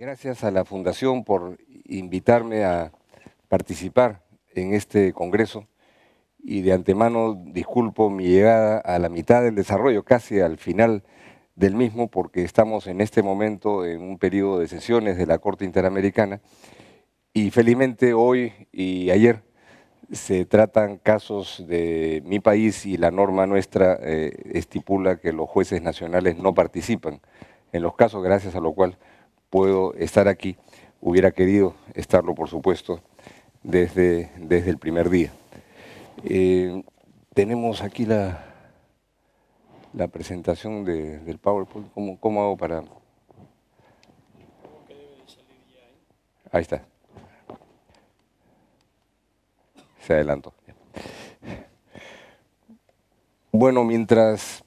Gracias a la Fundación por invitarme a participar en este Congreso y de antemano disculpo mi llegada a la mitad del desarrollo, casi al final del mismo, porque estamos en este momento en un periodo de sesiones de la Corte Interamericana y felizmente hoy y ayer se tratan casos de mi país y la norma nuestra eh, estipula que los jueces nacionales no participan en los casos, gracias a lo cual puedo estar aquí. Hubiera querido estarlo, por supuesto, desde, desde el primer día. Eh, tenemos aquí la, la presentación del PowerPoint. ¿Cómo, ¿Cómo, hago para...? Ahí está. Se adelantó. Bueno, mientras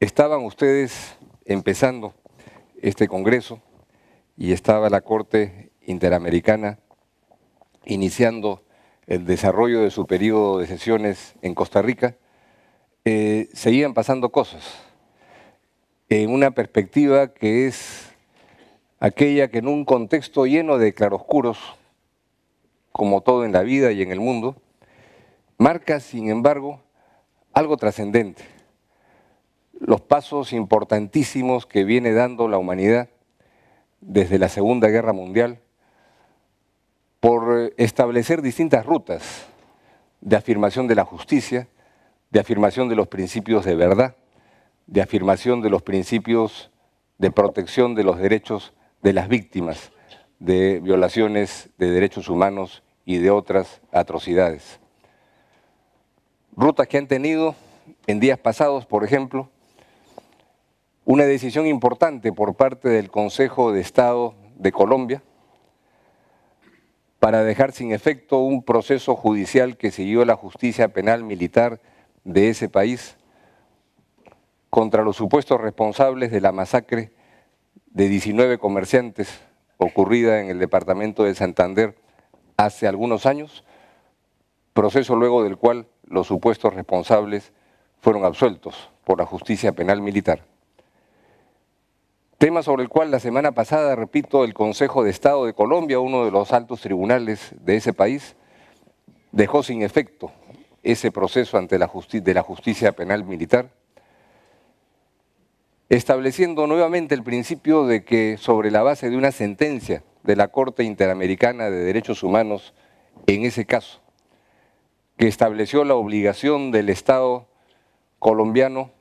estaban ustedes empezando este congreso, y estaba la Corte Interamericana iniciando el desarrollo de su periodo de sesiones en Costa Rica, eh, seguían pasando cosas en una perspectiva que es aquella que en un contexto lleno de claroscuros, como todo en la vida y en el mundo, marca, sin embargo, algo trascendente. Los pasos importantísimos que viene dando la humanidad desde la Segunda Guerra Mundial por eh, establecer distintas rutas de afirmación de la justicia, de afirmación de los principios de verdad, de afirmación de los principios de protección de los derechos de las víctimas de violaciones de derechos humanos y de otras atrocidades. Rutas que han tenido en días pasados, por ejemplo, una decisión importante por parte del Consejo de Estado de Colombia para dejar sin efecto un proceso judicial que siguió la justicia penal militar de ese país contra los supuestos responsables de la masacre de 19 comerciantes ocurrida en el departamento de Santander hace algunos años, proceso luego del cual los supuestos responsables fueron absueltos por la justicia penal militar. Tema sobre el cual la semana pasada, repito, el Consejo de Estado de Colombia, uno de los altos tribunales de ese país, dejó sin efecto ese proceso ante la de la justicia penal militar, estableciendo nuevamente el principio de que sobre la base de una sentencia de la Corte Interamericana de Derechos Humanos, en ese caso, que estableció la obligación del Estado colombiano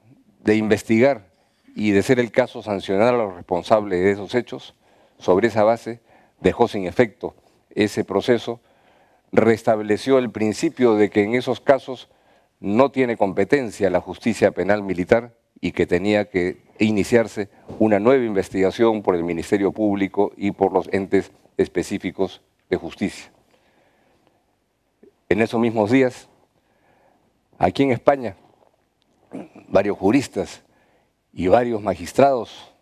de investigar y, de ser el caso, sancionar a los responsables de esos hechos, sobre esa base dejó sin efecto ese proceso, restableció el principio de que en esos casos no tiene competencia la justicia penal militar y que tenía que iniciarse una nueva investigación por el Ministerio Público y por los entes específicos de justicia. En esos mismos días, aquí en España, varios juristas y varios magistrados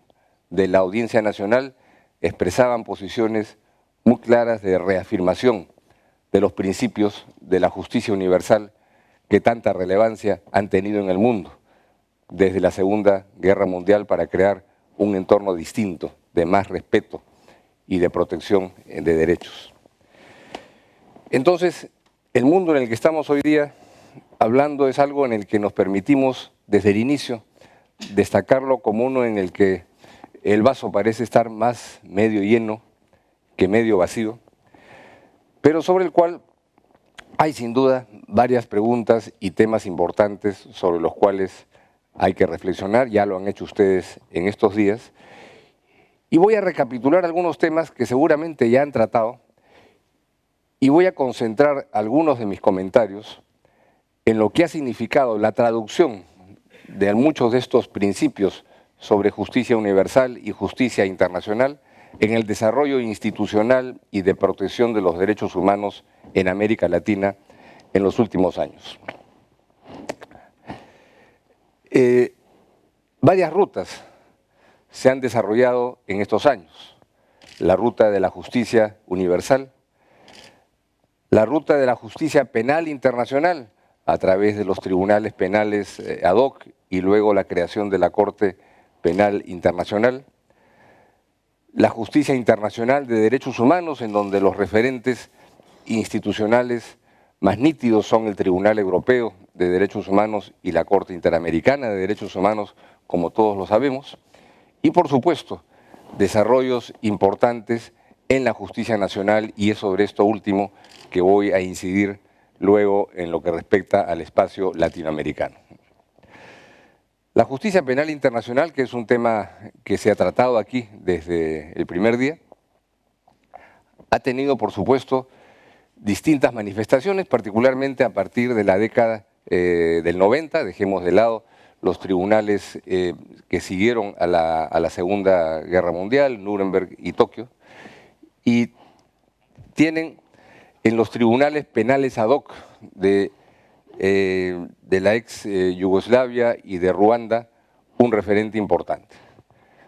de la Audiencia Nacional expresaban posiciones muy claras de reafirmación de los principios de la justicia universal que tanta relevancia han tenido en el mundo desde la Segunda Guerra Mundial para crear un entorno distinto, de más respeto y de protección de derechos. Entonces, el mundo en el que estamos hoy día hablando es algo en el que nos permitimos desde el inicio destacarlo como uno en el que el vaso parece estar más medio lleno que medio vacío, pero sobre el cual hay sin duda varias preguntas y temas importantes sobre los cuales hay que reflexionar, ya lo han hecho ustedes en estos días, y voy a recapitular algunos temas que seguramente ya han tratado y voy a concentrar algunos de mis comentarios en lo que ha significado la traducción de muchos de estos principios sobre justicia universal y justicia internacional en el desarrollo institucional y de protección de los derechos humanos en América Latina en los últimos años. Eh, varias rutas se han desarrollado en estos años. La ruta de la justicia universal, la ruta de la justicia penal internacional, a través de los tribunales penales eh, ad hoc y luego la creación de la Corte Penal Internacional, la justicia internacional de derechos humanos, en donde los referentes institucionales más nítidos son el Tribunal Europeo de Derechos Humanos y la Corte Interamericana de Derechos Humanos, como todos lo sabemos, y por supuesto, desarrollos importantes en la justicia nacional y es sobre esto último que voy a incidir luego en lo que respecta al espacio latinoamericano. La justicia penal internacional, que es un tema que se ha tratado aquí desde el primer día, ha tenido, por supuesto, distintas manifestaciones, particularmente a partir de la década eh, del 90, dejemos de lado los tribunales eh, que siguieron a la, a la, Segunda Guerra Mundial, Nuremberg y Tokio, y tienen en los tribunales penales ad hoc de, eh, la ex eh, Yugoslavia y de Ruanda un referente importante.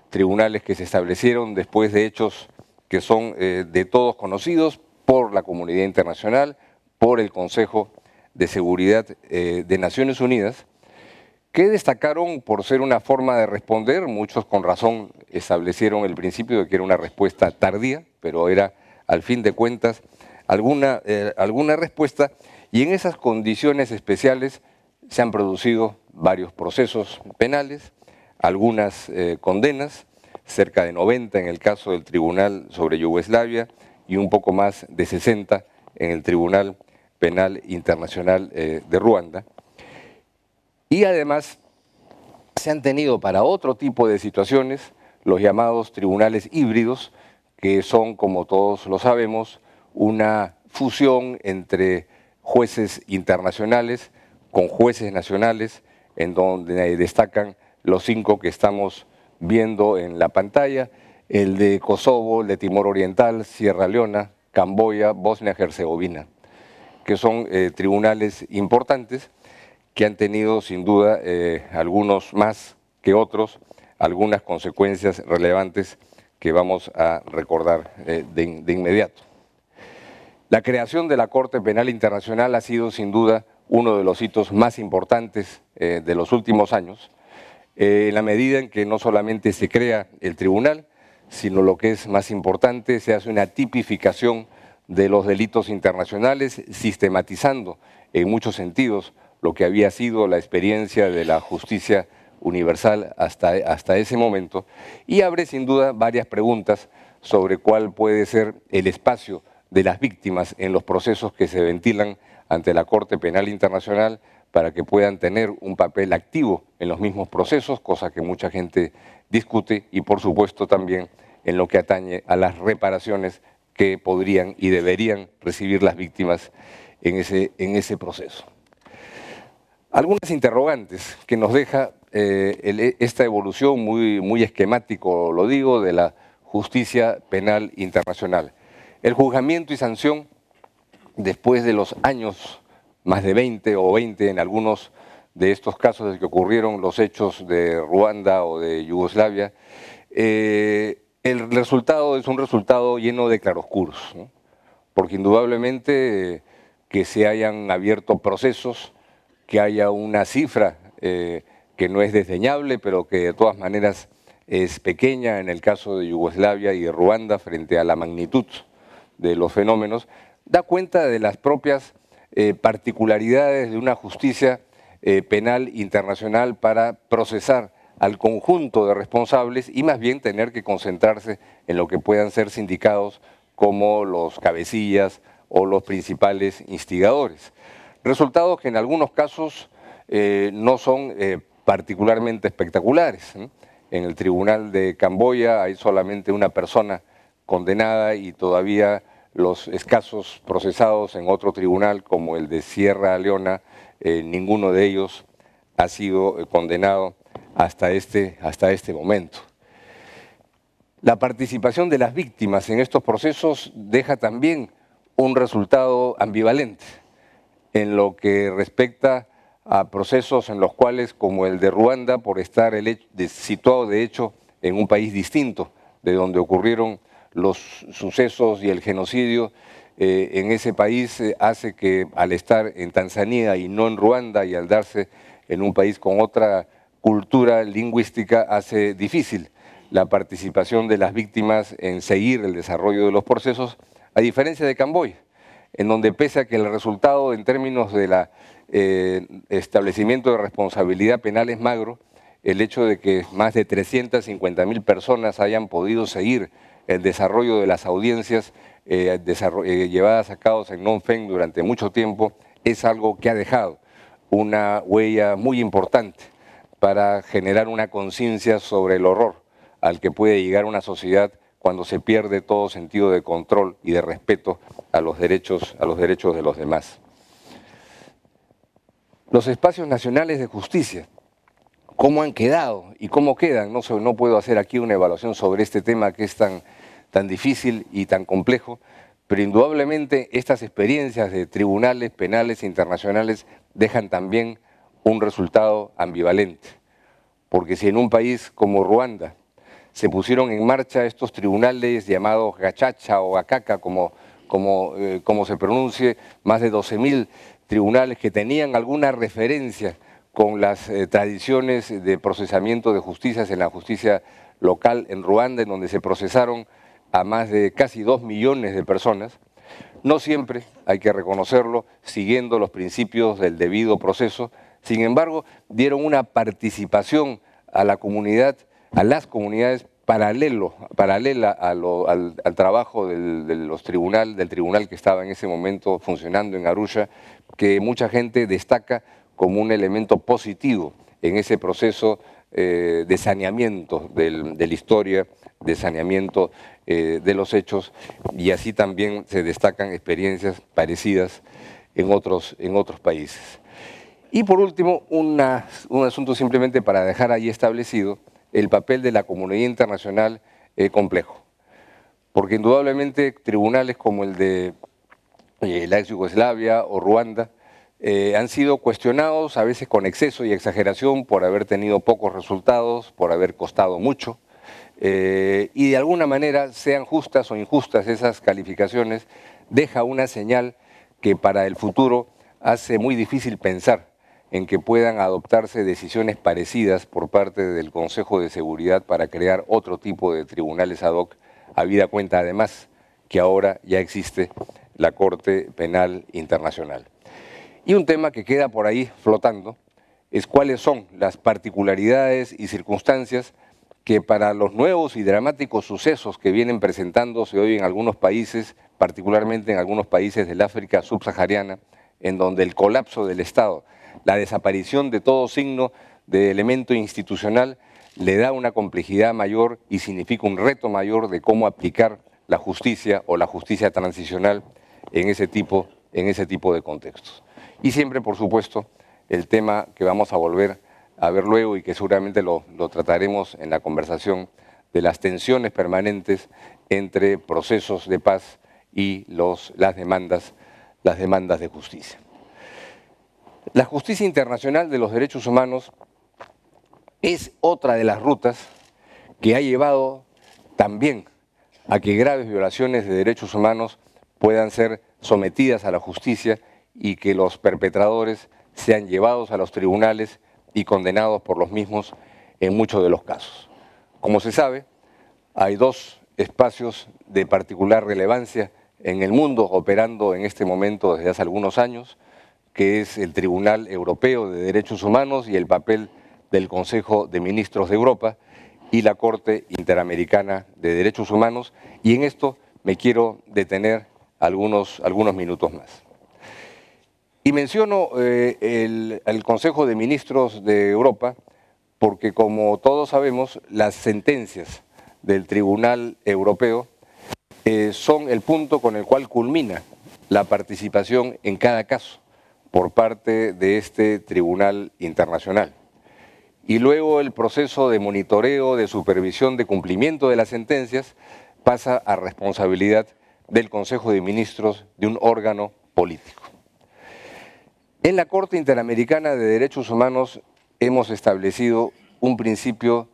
Tribunales que se establecieron después de hechos que son eh, de todos conocidos por la comunidad internacional, por el Consejo de Seguridad de Naciones Unidas, que destacaron por ser una forma de responder, muchos con razón establecieron el principio de que era una respuesta tardía, pero era al fin de cuentas alguna, eh, alguna respuesta y en esas condiciones especiales se han producido varios procesos penales, algunas eh, condenas, cerca de 90 en el caso del Tribunal sobre Yugoslavia y un poco más de 60 en el Tribunal Penal Internacional eh, de Ruanda. Y además se han tenido para otro tipo de situaciones los llamados tribunales híbridos, que son, como todos lo sabemos, una fusión entre jueces internacionales con jueces nacionales, en donde destacan los cinco que estamos viendo en la pantalla, el de Kosovo, el de Timor Oriental, Sierra Leona, Camboya, Bosnia-Herzegovina, que son eh, tribunales importantes que han tenido sin duda eh, algunos más que otros, algunas consecuencias relevantes que vamos a recordar eh, de inmediato. La creación de la Corte Penal Internacional ha sido sin duda uno de los hitos más importantes eh, de los últimos años, eh, en la medida en que no solamente se crea el tribunal, sino lo que es más importante, se hace una tipificación de los delitos internacionales, sistematizando en muchos sentidos lo que había sido la experiencia de la justicia universal hasta, hasta ese momento, y abre sin duda varias preguntas sobre cuál puede ser el espacio de las víctimas en los procesos que se ventilan ante la Corte Penal Internacional para que puedan tener un papel activo en los mismos procesos, cosa que mucha gente discute, y por supuesto también en lo que atañe a las reparaciones que podrían y deberían recibir las víctimas en ese, en ese proceso. Algunas interrogantes que nos deja eh, esta evolución muy, muy esquemático, lo digo, de la justicia penal internacional. El juzgamiento y sanción, después de los años, más de 20 o 20 en algunos de estos casos de que ocurrieron los hechos de Ruanda o de Yugoslavia, eh, el resultado es un resultado lleno de claroscuros, porque indudablemente eh, que se hayan abierto procesos, que haya una cifra eh, que no es desdeñable, pero que de todas maneras es pequeña en el caso de Yugoslavia y Ruanda frente a la magnitud de los fenómenos, da cuenta de las propias eh, particularidades de una justicia eh, penal internacional para procesar al conjunto de responsables y más bien tener que concentrarse en lo que puedan ser sindicados como los cabecillas o los principales instigadores. Resultados que en algunos casos eh, no son particularmente espectaculares. En el tribunal de Camboya hay solamente una persona condenada y todavía los escasos procesados en otro tribunal como el de Sierra Leona, eh, ninguno de ellos ha sido eh, condenado hasta este, hasta este momento. La participación de las víctimas en estos procesos deja también un resultado ambivalente en lo que respecta a procesos en los cuales, como el de Ruanda, por estar situado de hecho en un país distinto de donde ocurrieron los sucesos y el genocidio eh, en ese país eh, hace que al estar en Tanzania y no en Ruanda y al darse en un país con otra cultura lingüística hace difícil la participación de las víctimas en seguir el desarrollo de los procesos, a diferencia de Camboya, en donde pese a que el resultado en términos de eh, establecimiento de responsabilidad penal es magro, el hecho de que más de 350.000 personas hayan podido seguir el desarrollo de las audiencias eh, eh, llevadas a cabo en Nonfen durante mucho tiempo es algo que ha dejado una huella muy importante para generar una conciencia sobre el horror al que puede llegar una sociedad cuando se pierde todo sentido de control y de respeto a los derechos, a los derechos de los demás. Los espacios nacionales de justicia, cómo han quedado y cómo quedan, no, no puedo hacer aquí una evaluación sobre este tema que es tan, tan difícil y tan complejo, pero indudablemente estas experiencias de tribunales penales e internacionales dejan también un resultado ambivalente, porque si en un país como Ruanda se pusieron en marcha estos tribunales llamados gachacha o gacaca, como, como, eh, como se pronuncie, más de 12.000 tribunales que tenían alguna referencia con las eh, tradiciones de procesamiento de justicias en la justicia local en Ruanda, en donde se procesaron a más de casi dos millones de personas, no siempre, hay que reconocerlo, siguiendo los principios del debido proceso, sin embargo, dieron una participación a la comunidad, a las comunidades paralelo, paralela al, trabajo del, de los tribunal, del tribunal que estaba en ese momento funcionando en Arusha, que mucha gente destaca como un elemento positivo en ese proceso eh, de saneamiento de la historia, de saneamiento eh, de los hechos y así también se destacan experiencias parecidas en otros, en otros países. Y por último, un asunto simplemente para dejar ahí establecido el papel de la comunidad internacional eh, complejo. Porque indudablemente tribunales como el de eh, la ex Yugoslavia o Ruanda han sido cuestionados a veces con exceso y exageración por haber tenido pocos resultados, por haber costado mucho, eh, y de alguna manera, sean justas o injustas esas calificaciones, deja una señal que para el futuro hace muy difícil pensar en que puedan adoptarse decisiones parecidas por parte del Consejo de Seguridad para crear otro tipo de tribunales ad hoc, habida cuenta además que ahora ya existe la Corte Penal Internacional. Y un tema que queda por ahí flotando es cuáles son las particularidades y circunstancias que para los nuevos y dramáticos sucesos que vienen presentándose hoy en algunos países, particularmente en algunos países del África subsahariana, en donde el colapso del Estado, la desaparición de todo signo de elemento institucional, le da una complejidad mayor y significa un reto mayor de cómo aplicar la justicia o la justicia transicional en ese tipo, en ese tipo de contextos. Y siempre, por supuesto, el tema que vamos a volver a ver luego y que seguramente lo, trataremos en la conversación de las tensiones permanentes entre procesos de paz y las, demandas, las demandas de justicia. La justicia internacional de los derechos humanos es otra de las rutas que ha llevado también a que graves violaciones de derechos humanos puedan ser sometidas a la justicia y que los perpetradores sean llevados a los tribunales y condenados por los mismos en muchos de los casos. Como se sabe, hay dos espacios de particular relevancia en el mundo operando en este momento desde hace algunos años, que es el Tribunal Europeo de Derechos Humanos y el papel del Consejo de Ministros de Europa y la Corte Interamericana de Derechos Humanos, y en esto me quiero detener algunos, algunos minutos más. Y menciono eh, el, Consejo de Ministros de Europa porque, como todos sabemos, las sentencias del Tribunal Europeo eh, son el punto con el cual culmina la participación en cada caso por parte de este Tribunal Internacional. Y luego el proceso de monitoreo, de supervisión, de cumplimiento de las sentencias pasa a responsabilidad del Consejo de Ministros de un órgano político. En la Corte Interamericana de Derechos Humanos hemos establecido un principio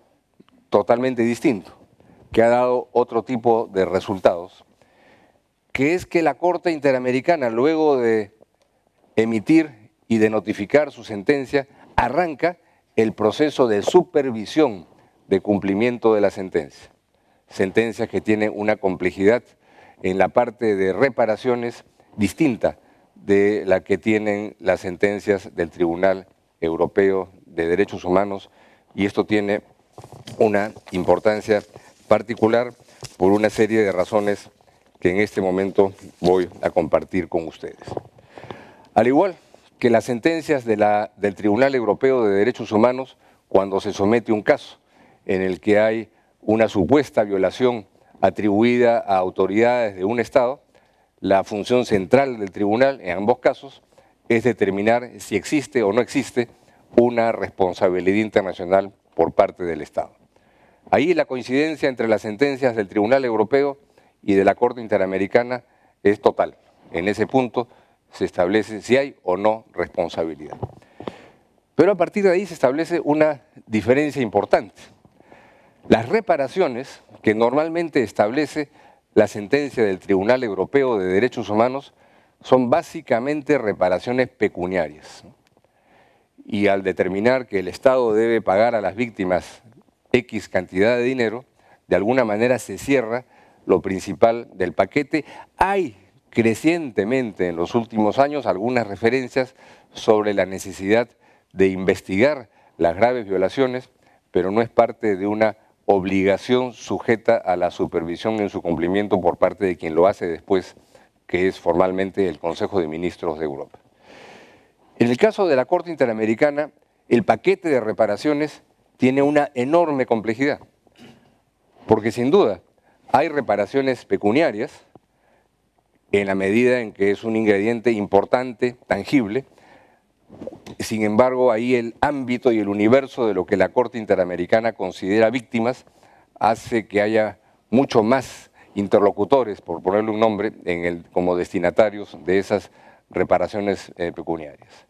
totalmente distinto, que ha dado otro tipo de resultados, que es que la Corte Interamericana, luego de emitir y de notificar su sentencia, arranca el proceso de supervisión de cumplimiento de la sentencia. Sentencias que tiene una complejidad en la parte de reparaciones distinta de la que tienen las sentencias del Tribunal Europeo de Derechos Humanos y esto tiene una importancia particular por una serie de razones que en este momento voy a compartir con ustedes. Al igual que las sentencias de la, del Tribunal Europeo de Derechos Humanos, cuando se somete un caso en el que hay una supuesta violación atribuida a autoridades de un Estado, la función central del tribunal, en ambos casos, es determinar si existe o no existe una responsabilidad internacional por parte del Estado. Ahí la coincidencia entre las sentencias del Tribunal Europeo y de la Corte Interamericana es total. En ese punto se establece si hay o no responsabilidad. Pero a partir de ahí se establece una diferencia importante. Las reparaciones que normalmente establece la sentencia del Tribunal Europeo de Derechos Humanos son básicamente reparaciones pecuniarias. Y al determinar que el Estado debe pagar a las víctimas X cantidad de dinero, de alguna manera se cierra lo principal del paquete. Hay crecientemente en los últimos años algunas referencias sobre la necesidad de investigar las graves violaciones, pero no es parte de una obligación sujeta a la supervisión en su cumplimiento por parte de quien lo hace después, que es formalmente el Consejo de Ministros de Europa. En el caso de la Corte Interamericana, el paquete de reparaciones tiene una enorme complejidad, porque sin duda hay reparaciones pecuniarias en la medida en que es un ingrediente importante, tangible, sin embargo, ahí el ámbito y el universo de lo que la Corte Interamericana considera víctimas hace que haya mucho más interlocutores, por ponerle un nombre, como destinatarios de esas reparaciones eh, pecuniarias.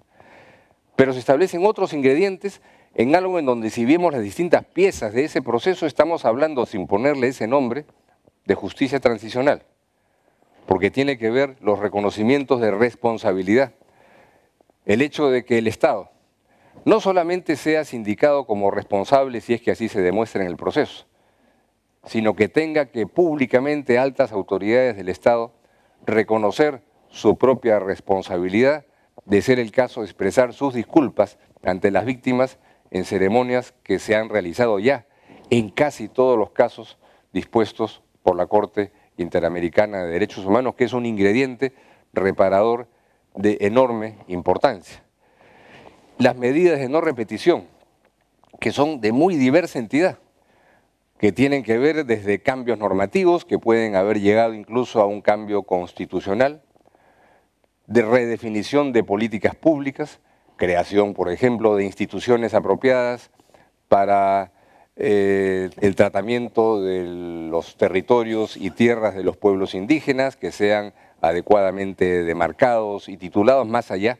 Pero se establecen otros ingredientes en algo en donde si vemos las distintas piezas de ese proceso, estamos hablando, sin ponerle ese nombre, de justicia transicional, porque tiene que ver los reconocimientos de responsabilidad el hecho de que el Estado no solamente sea sindicado como responsable si es que así se demuestra en el proceso, sino que tenga que públicamente altas autoridades del Estado reconocer su propia responsabilidad de ser el caso de expresar sus disculpas ante las víctimas en ceremonias que se han realizado ya en casi todos los casos dispuestos por la Corte Interamericana de Derechos Humanos, que es un ingrediente reparador de enorme importancia. Las medidas de no repetición, que son de muy diversa entidad, que tienen que ver desde cambios normativos, que pueden haber llegado incluso a un cambio constitucional, de redefinición de políticas públicas, creación, por ejemplo, de instituciones apropiadas para eh, el tratamiento de los territorios y tierras de los pueblos indígenas, que sean adecuadamente demarcados y titulados más allá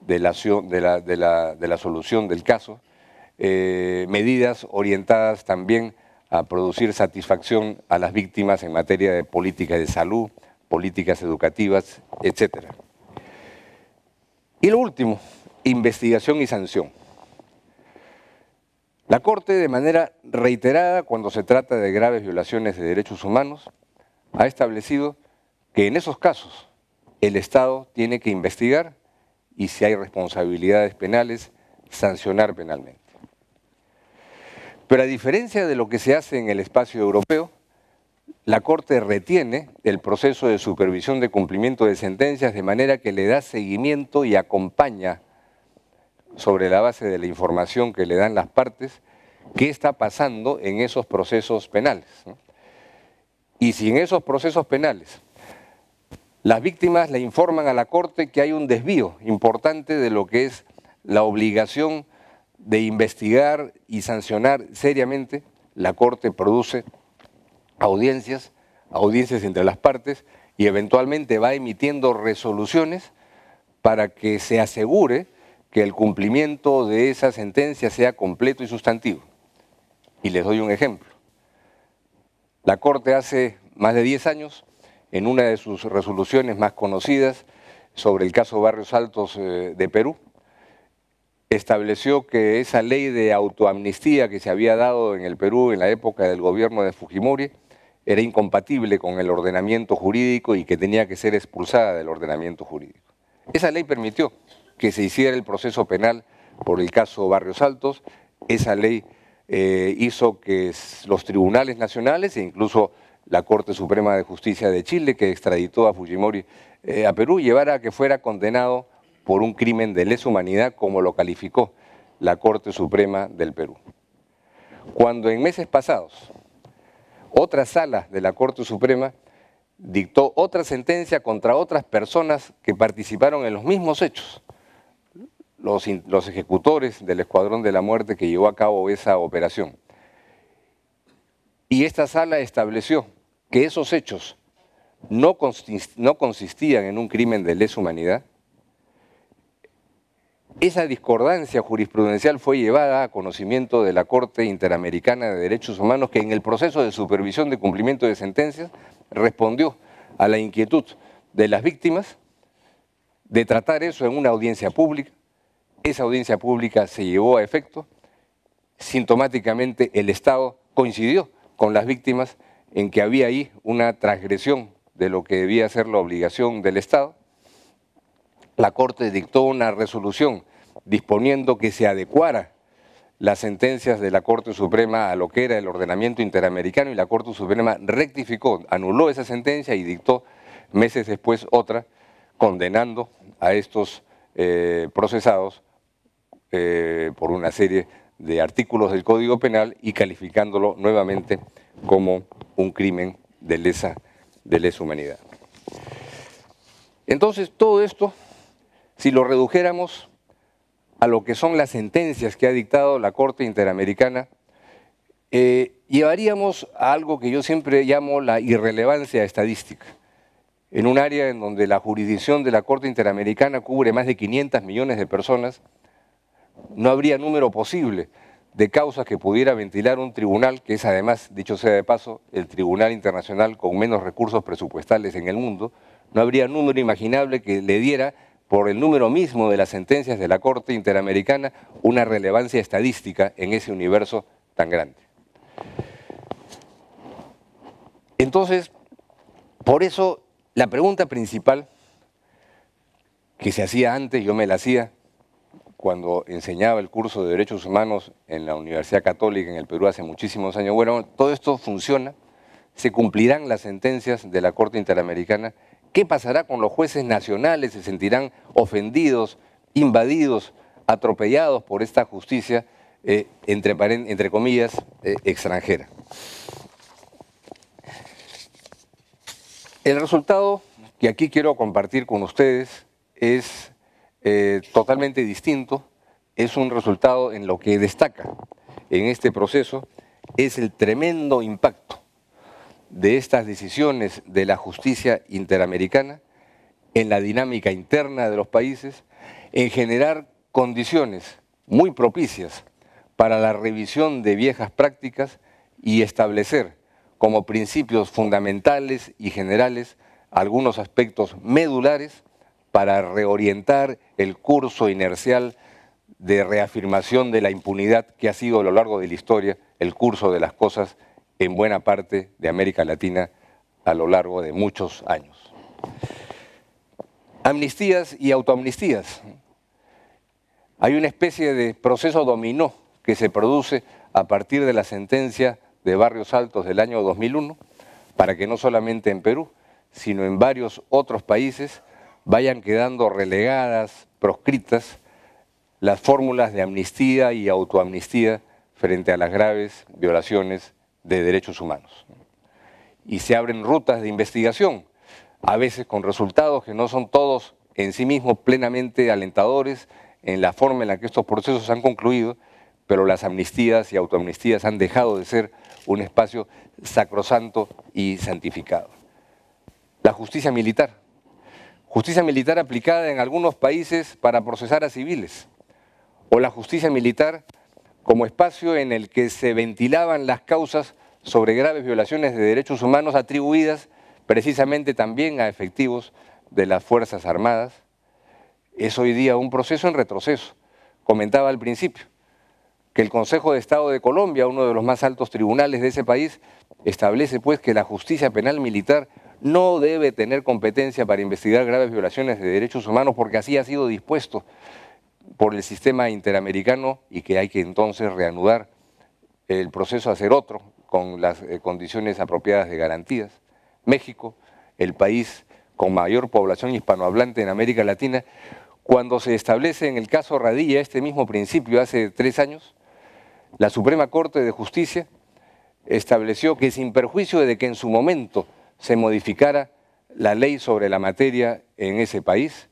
de la, de la, solución del caso, eh, medidas orientadas también a producir satisfacción a las víctimas en materia de política de salud, políticas educativas, etc. Y lo último, investigación y sanción. La Corte, de manera reiterada cuando se trata de graves violaciones de derechos humanos, ha establecido que en esos casos el Estado tiene que investigar y si hay responsabilidades penales, sancionar penalmente. Pero a diferencia de lo que se hace en el espacio europeo, la Corte retiene el proceso de supervisión de cumplimiento de sentencias de manera que le da seguimiento y acompaña sobre la base de la información que le dan las partes qué está pasando en esos procesos penales. Y si en esos procesos penales las víctimas le informan a la Corte que hay un desvío importante de lo que es la obligación de investigar y sancionar seriamente. La Corte produce audiencias, audiencias entre las partes y eventualmente va emitiendo resoluciones para que se asegure que el cumplimiento de esa sentencia sea completo y sustantivo. Y les doy un ejemplo. La Corte hace más de 10 años en una de sus resoluciones más conocidas sobre el caso Barrios Altos eh, de Perú, estableció que esa ley de autoamnistía que se había dado en el Perú en la época del gobierno de Fujimori era incompatible con el ordenamiento jurídico y que tenía que ser expulsada del ordenamiento jurídico. Esa ley permitió que se hiciera el proceso penal por el caso Barrios Altos, esa ley eh, hizo que los tribunales nacionales e incluso la Corte Suprema de Justicia de Chile, que extraditó a Fujimori eh, a Perú, llevara a que fuera condenado por un crimen de lesa humanidad, como lo calificó la Corte Suprema del Perú. Cuando en meses pasados otra sala de la Corte Suprema dictó otra sentencia contra otras personas que participaron en los mismos hechos, los ejecutores del Escuadrón de la Muerte que llevó a cabo esa operación. Y esta sala estableció que esos hechos no consistían en un crimen de lesa humanidad, esa discordancia jurisprudencial fue llevada a conocimiento de la Corte Interamericana de Derechos Humanos, que en el proceso de supervisión de cumplimiento de sentencias respondió a la inquietud de las víctimas de tratar eso en una audiencia pública. Esa audiencia pública se llevó a efecto. Sintomáticamente el Estado coincidió con las víctimas en que había ahí una transgresión de lo que debía ser la obligación del Estado, la Corte dictó una resolución disponiendo que se adecuara las sentencias de la Corte Suprema a lo que era el ordenamiento interamericano y la Corte Suprema rectificó, anuló esa sentencia y dictó meses después otra condenando a estos eh, procesados eh, por una serie de de artículos del Código Penal y calificándolo nuevamente como un crimen de lesa, de lesa humanidad. Entonces, todo esto, si lo redujéramos a lo que son las sentencias que ha dictado la Corte Interamericana, eh, llevaríamos a algo que yo siempre llamo la irrelevancia estadística. En un área en donde la jurisdicción de la Corte Interamericana cubre más de 500 millones de personas, no habría número posible de causas que pudiera ventilar un tribunal, que es además, dicho sea de paso, el tribunal internacional con menos recursos presupuestales en el mundo, no habría número imaginable que le diera, por el número mismo de las sentencias de la Corte Interamericana, una relevancia estadística en ese universo tan grande. Entonces, por eso la pregunta principal que se hacía antes, yo me la hacía, cuando enseñaba el curso de Derechos Humanos en la Universidad Católica en el Perú hace muchísimos años. Bueno, todo esto funciona, se cumplirán las sentencias de la Corte Interamericana. ¿Qué pasará con los jueces nacionales? ¿Se sentirán ofendidos, invadidos, atropellados por esta justicia, eh, entre, comillas, eh, extranjera? El resultado que aquí quiero compartir con ustedes es eh, totalmente distinto, es un resultado en lo que destaca en este proceso, es el tremendo impacto de estas decisiones de la justicia interamericana en la dinámica interna de los países, en generar condiciones muy propicias para la revisión de viejas prácticas y establecer como principios fundamentales y generales algunos aspectos medulares para reorientar el curso inercial de reafirmación de la impunidad que ha sido a lo largo de la historia el curso de las cosas en buena parte de América Latina a lo largo de muchos años. Amnistías y autoamnistías. Hay una especie de proceso dominó que se produce a partir de la sentencia de Barrios Altos del año 2001, para que no solamente en Perú, sino en varios otros países vayan quedando relegadas, proscritas, las fórmulas de amnistía y autoamnistía frente a las graves violaciones de derechos humanos. Y se abren rutas de investigación, a veces con resultados que no son todos en sí mismos plenamente alentadores en la forma en la que estos procesos han concluido, pero las amnistías y autoamnistías han dejado de ser un espacio sacrosanto y santificado. La justicia militar, Justicia militar aplicada en algunos países para procesar a civiles, o la justicia militar como espacio en el que se ventilaban las causas sobre graves violaciones de derechos humanos atribuidas precisamente también a efectivos de las Fuerzas Armadas, es hoy día un proceso en retroceso. Comentaba al principio que el Consejo de Estado de Colombia, uno de los más altos tribunales de ese país, establece pues que la justicia penal militar no debe tener competencia para investigar graves violaciones de derechos humanos porque así ha sido dispuesto por el sistema interamericano y que hay que entonces reanudar el proceso a hacer otro con las eh, condiciones apropiadas de garantías. México, el país con mayor población hispanohablante en América Latina, cuando se establece en el caso Radilla este mismo principio hace tres años, la Suprema Corte de Justicia estableció que sin perjuicio de que en su momento se modificara la ley sobre la materia en ese país,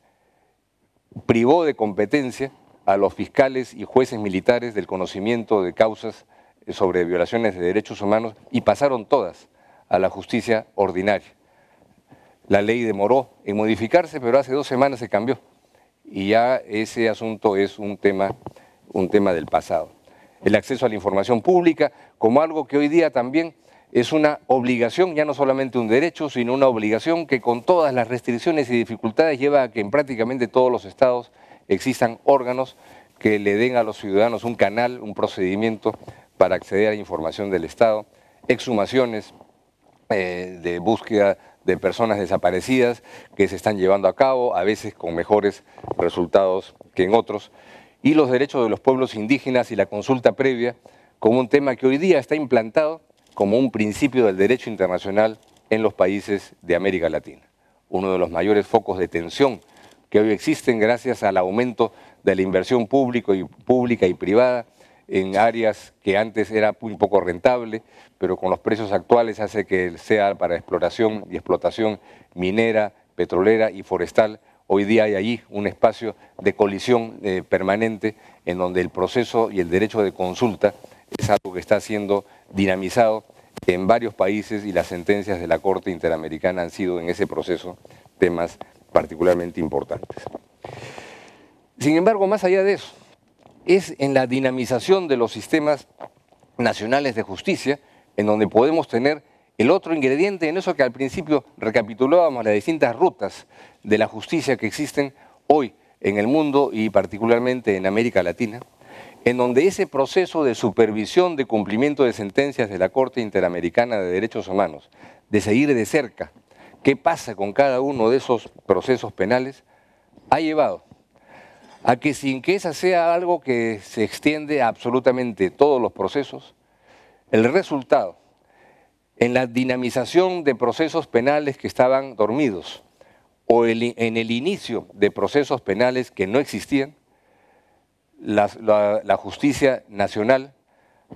privó de competencia a los fiscales y jueces militares del conocimiento de causas eh, sobre violaciones de derechos humanos y pasaron todas a la justicia ordinaria. La ley demoró en modificarse, pero hace dos semanas se cambió y ya ese asunto es un tema, un tema del pasado. El acceso a la información pública como algo que hoy día también es una obligación, ya no solamente un derecho, sino una obligación que con todas las restricciones y dificultades lleva a que en prácticamente todos los estados existan órganos que le den a los ciudadanos un canal, un procedimiento para acceder a información del Estado, exhumaciones eh, de búsqueda de personas desaparecidas que se están llevando a cabo, a veces con mejores resultados que en otros, y los derechos de los pueblos indígenas y la consulta previa como un tema que hoy día está implantado como un principio del derecho internacional en los países de América Latina. Uno de los mayores focos de tensión que hoy existen gracias al aumento de la inversión y, pública y privada en áreas que antes era muy poco rentable, pero con los precios actuales hace que sea para exploración y explotación minera, petrolera y forestal. Hoy día hay allí un espacio de colisión eh, permanente en donde el proceso y el derecho de consulta es algo que está siendo dinamizado en varios países y las sentencias de la Corte Interamericana han sido en ese proceso temas particularmente importantes. Sin embargo, más allá de eso, es en la dinamización de los sistemas nacionales de justicia en donde podemos tener el otro ingrediente en eso que al principio recapitulábamos las distintas rutas de la justicia que existen hoy en el mundo y particularmente en América Latina, en donde ese proceso de supervisión de cumplimiento de sentencias de la Corte Interamericana de Derechos Humanos, de seguir de cerca qué pasa con cada uno de esos procesos penales, ha llevado a que sin que esa sea algo que se extiende a absolutamente todos los procesos, el resultado en la dinamización de procesos penales que estaban dormidos o en el inicio de procesos penales que no existían, la, justicia nacional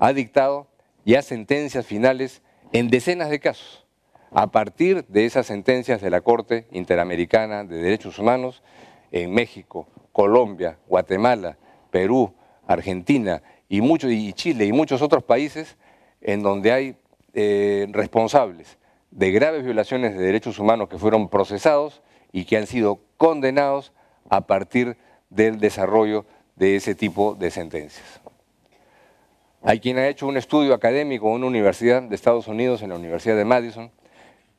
ha dictado ya sentencias finales en decenas de casos. A partir de esas sentencias de la Corte Interamericana de Derechos Humanos, en México, Colombia, Guatemala, Perú, Argentina y, Chile y muchos otros países en donde hay eh, responsables de graves violaciones de derechos humanos que fueron procesados y que han sido condenados a partir del desarrollo de ese tipo de sentencias. Hay quien ha hecho un estudio académico en una universidad de Estados Unidos, en la Universidad de Madison,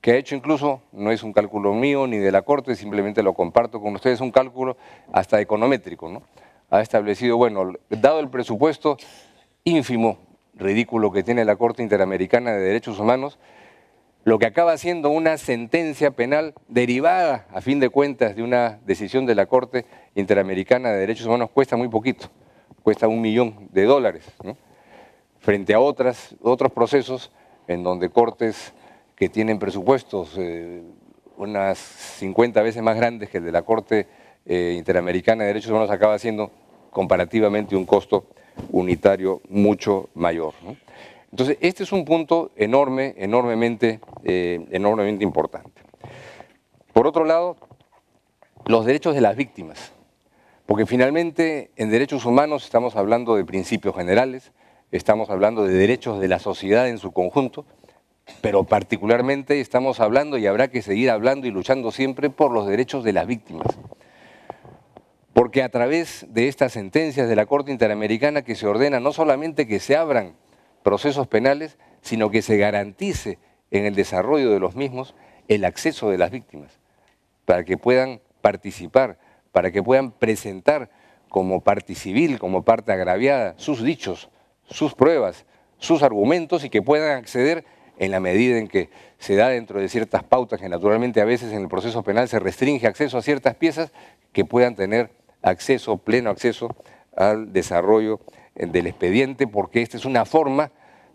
que ha hecho incluso, no es un cálculo mío ni de la Corte, simplemente lo comparto con ustedes, un cálculo hasta econométrico, ¿no? Ha establecido, bueno, dado el presupuesto ínfimo, ridículo que tiene la Corte Interamericana de Derechos Humanos, lo que acaba siendo una sentencia penal derivada, a fin de cuentas, de una decisión de la Corte Interamericana de Derechos Humanos cuesta muy poquito, cuesta un millón de dólares, frente a otros procesos en donde cortes que tienen presupuestos eh, unas 50 veces más grandes que el de la Corte eh, Interamericana de Derechos Humanos acaba siendo comparativamente un costo unitario mucho mayor. Entonces, este es un punto enorme, enormemente, eh, enormemente importante. Por otro lado, los derechos de las víctimas. Porque finalmente en derechos humanos estamos hablando de principios generales, estamos hablando de derechos de la sociedad en su conjunto, pero particularmente estamos hablando y habrá que seguir hablando y luchando siempre por los derechos de las víctimas. Porque a través de estas sentencias de la Corte Interamericana que se ordena no solamente que se abran procesos penales, sino que se garantice en el desarrollo de los mismos el acceso de las víctimas, para que puedan participar para que puedan presentar como parte civil, como parte agraviada, sus dichos, sus pruebas, sus argumentos y que puedan acceder en la medida en que se da dentro de ciertas pautas que naturalmente a veces en el proceso penal se restringe acceso a ciertas piezas que puedan tener acceso, pleno acceso al desarrollo eh, del expediente, porque esta es una forma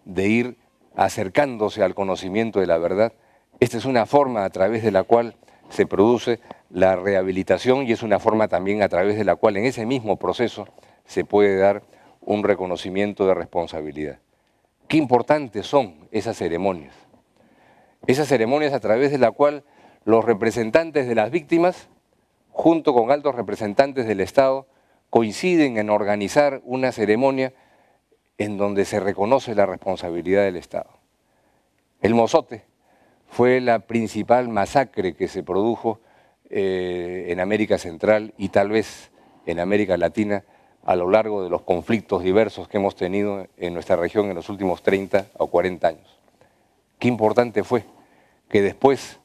de ir acercándose al conocimiento de la verdad, esta es una forma a través de la cual se produce la rehabilitación y es una forma también a través de la cual en ese mismo proceso se puede dar un reconocimiento de responsabilidad. Qué importantes son esas ceremonias. Esas ceremonias a través de la cual los representantes de las víctimas, junto con altos representantes del Estado, coinciden en organizar una ceremonia en donde se reconoce la responsabilidad del Estado. El mozote, fue la principal masacre que se produjo eh, en América Central y tal vez en América Latina a lo largo de los conflictos diversos que hemos tenido en nuestra región en los últimos 30 o 40 años. Qué importante fue que después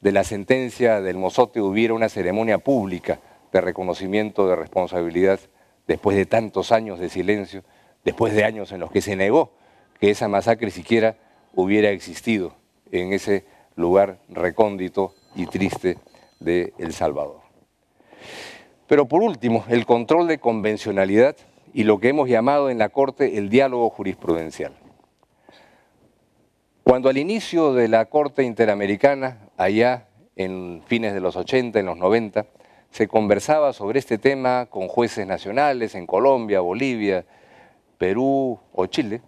de la sentencia del Mozote hubiera una ceremonia pública de reconocimiento de responsabilidad después de tantos años de silencio, después de años en los que se negó que esa masacre siquiera hubiera existido en ese lugar recóndito y triste de El Salvador. Pero por último, el control de convencionalidad y lo que hemos llamado en la Corte el diálogo jurisprudencial. Cuando al inicio de la Corte Interamericana, allá en fines de los 80, en los 90, se conversaba sobre este tema con jueces nacionales en Colombia, Bolivia, Perú o Chile,